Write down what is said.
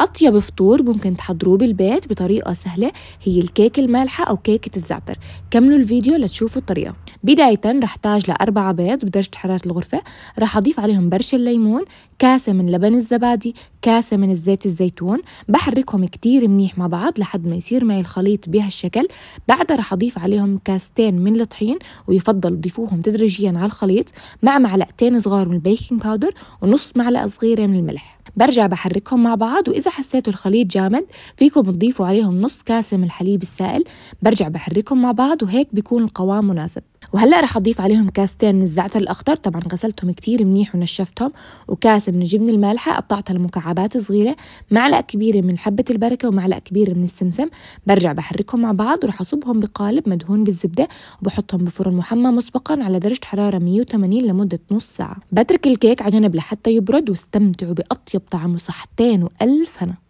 أطيب فطور ممكن تحضروه بالبيت بطريقة سهلة هي الكيك المالحة أو كيكة الزعتر كملوا الفيديو لتشوفوا الطريقة بداية رح احتاج لأربعة بيض بدرجة حرارة الغرفة رح أضيف عليهم برش الليمون كاسة من لبن الزبادي كاسة من الزيت الزيتون بحركهم كتير منيح مع بعض لحد ما يصير معي الخليط بهالشكل بعدها رح أضيف عليهم كاستين من الطحين ويفضل تضيفوهم تدريجيا على الخليط مع معلقتين صغار من البيكنج باودر ونص معلقة صغيرة من الملح برجع بحركهم مع بعض وإذا إذا حسيتوا الخليط جامد فيكم تضيفوا عليهم نص كاسة من الحليب السائل برجع بحركهم مع بعض وهيك بيكون القوام مناسب وهلا رح اضيف عليهم كاستين من الزعتر الاخضر طبعا غسلتهم كتير منيح ونشفتهم وكاس من الجبنه المالحه قطعتها لمكعبات صغيره معلقه كبيره من حبه البركه ومعلقه كبيره من السمسم برجع بحركهم مع بعض ورح اصبهم بقالب مدهون بالزبده وبحطهم بفرن محمى مسبقا على درجه حراره 180 لمده نص ساعه بترك الكيك على جنب لحتى يبرد واستمتعوا باطيب طعم وصحتين والف هنا